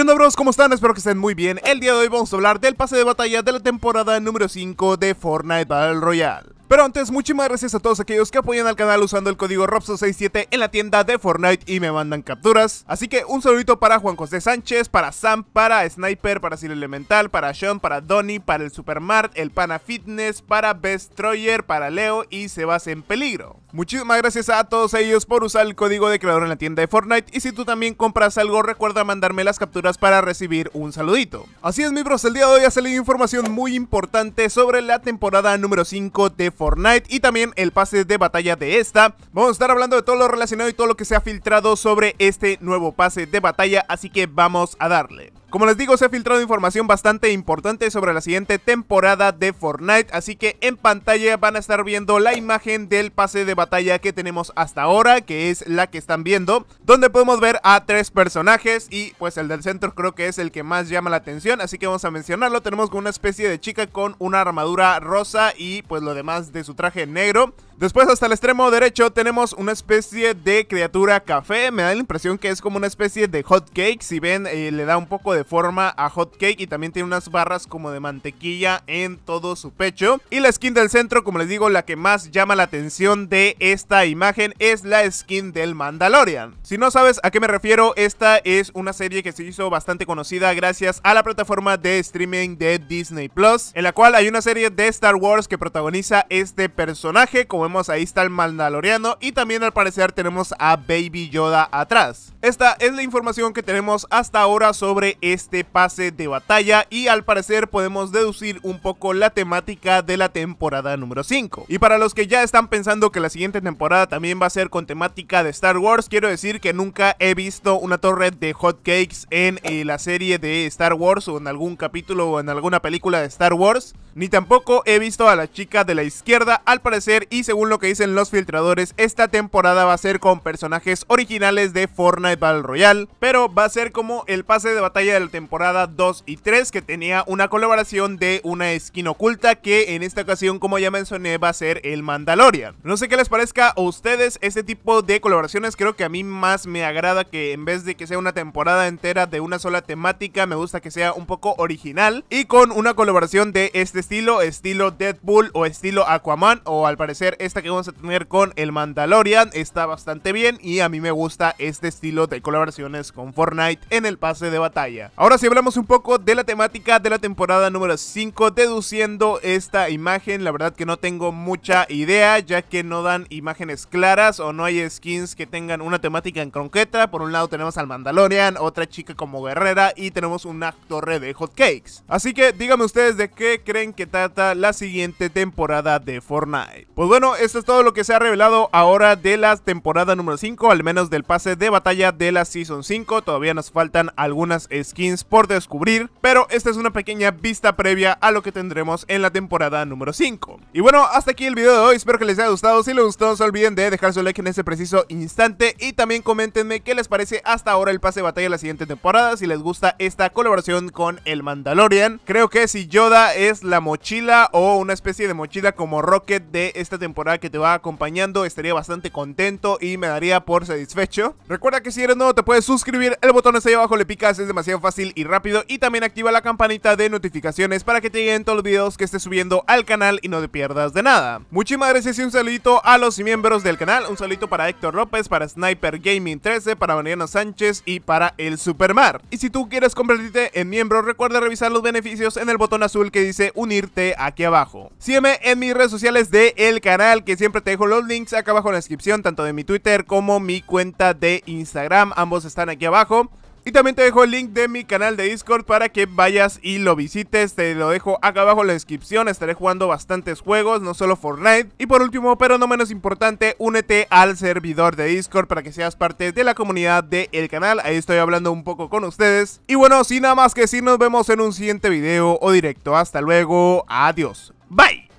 ¿Qué onda ¿Cómo están? Espero que estén muy bien. El día de hoy vamos a hablar del pase de batalla de la temporada número 5 de Fortnite Battle Royale. Pero antes, muchísimas gracias a todos aquellos que apoyan al canal usando el código ROBSO67 en la tienda de Fortnite y me mandan capturas. Así que un saludito para Juan José Sánchez, para Sam, para Sniper, para Sil Elemental, para Sean, para Donny, para el Supermart, el Pana Fitness, para Bestroyer, para Leo y Sebas en Peligro. Muchísimas gracias a todos ellos por usar el código de creador en la tienda de Fortnite y si tú también compras algo recuerda mandarme las capturas para recibir un saludito. Así es miembros, bros, el día de hoy ha salido información muy importante sobre la temporada número 5 de Fortnite y también el pase de batalla de esta. Vamos a estar hablando de todo lo relacionado y todo lo que se ha filtrado sobre este nuevo pase de batalla, así que vamos a darle. Como les digo, se ha filtrado información bastante importante sobre la siguiente temporada de Fortnite, así que en pantalla van a estar viendo la imagen del pase de batalla que tenemos hasta ahora, que es la que están viendo, donde podemos ver a tres personajes y pues el del centro creo que es el que más llama la atención, así que vamos a mencionarlo. Tenemos una especie de chica con una armadura rosa y pues lo demás de su traje negro. Después hasta el extremo derecho tenemos una especie de criatura café. Me da la impresión que es como una especie de hot cake. Si ven, eh, le da un poco de forma a hot cake y también tiene unas barras como de mantequilla en todo su pecho. Y la skin del centro, como les digo, la que más llama la atención de esta imagen es la skin del Mandalorian. Si no sabes a qué me refiero, esta es una serie que se hizo bastante conocida gracias a la plataforma de streaming de Disney Plus, en la cual hay una serie de Star Wars que protagoniza este personaje como ahí está el Mandaloriano y también al parecer tenemos a Baby Yoda atrás. Esta es la información que tenemos hasta ahora sobre este pase de batalla y al parecer podemos deducir un poco la temática de la temporada número 5. Y para los que ya están pensando que la siguiente temporada también va a ser con temática de Star Wars, quiero decir que nunca he visto una torre de hotcakes en eh, la serie de Star Wars o en algún capítulo o en alguna película de Star Wars. Ni tampoco he visto a la chica de la izquierda al parecer y según lo que dicen los filtradores esta temporada va a ser con personajes originales de Fortnite Battle Royale, pero va a ser como el pase de batalla de la temporada 2 y 3 que tenía una colaboración de una skin oculta que en esta ocasión como ya mencioné va a ser el Mandalorian. No sé qué les parezca a ustedes este tipo de colaboraciones, creo que a mí más me agrada que en vez de que sea una temporada entera de una sola temática, me gusta que sea un poco original y con una colaboración de este estilo, estilo Deadpool o estilo Aquaman, o al parecer esta que vamos a tener con el Mandalorian está bastante bien y a mí me gusta este estilo de colaboraciones con Fortnite en el pase de batalla. Ahora si hablamos un poco de la temática de la temporada número 5, deduciendo esta imagen, la verdad que no tengo mucha idea ya que no dan imágenes claras o no hay skins que tengan una temática en concreta, por un lado tenemos al Mandalorian, otra chica como guerrera y tenemos una torre de hot cakes Así que díganme ustedes de qué creen que trata la siguiente temporada de Fortnite. Pues bueno, esto es todo lo que se ha revelado ahora de la temporada número 5, al menos del pase de batalla de la Season 5. Todavía nos faltan algunas skins por descubrir, pero esta es una pequeña vista previa a lo que tendremos en la temporada número 5. Y bueno, hasta aquí el video de hoy, espero que les haya gustado, si les gustó no se olviden de dejar su like en ese preciso instante y también coméntenme qué les parece hasta ahora el pase de batalla de la siguiente temporada, si les gusta esta colaboración con el Mandalorian. Creo que si Yoda es la mochila o una especie de mochila como Rocket de esta temporada que te va acompañando, estaría bastante contento y me daría por satisfecho. Recuerda que si eres nuevo te puedes suscribir, el botón está ahí abajo, le picas, es demasiado fácil y rápido y también activa la campanita de notificaciones para que te lleguen todos los videos que estés subiendo al canal y no te pierdas de nada. Muchísimas gracias y un saludito a los miembros del canal, un saludito para Héctor López, para Sniper Gaming 13, para Mariano Sánchez y para el Supermar. Y si tú quieres convertirte en miembro, recuerda revisar los beneficios en el botón azul que dice un unirte aquí abajo. Sígueme en mis redes sociales de el canal que siempre te dejo los links acá abajo en la descripción tanto de mi Twitter como mi cuenta de Instagram, ambos están aquí abajo. Y también te dejo el link de mi canal de Discord para que vayas y lo visites. Te lo dejo acá abajo en la descripción. Estaré jugando bastantes juegos, no solo Fortnite. Y por último, pero no menos importante, únete al servidor de Discord para que seas parte de la comunidad del el canal. Ahí estoy hablando un poco con ustedes. Y bueno, sin nada más que decir, nos vemos en un siguiente video o directo. Hasta luego. Adiós. Bye.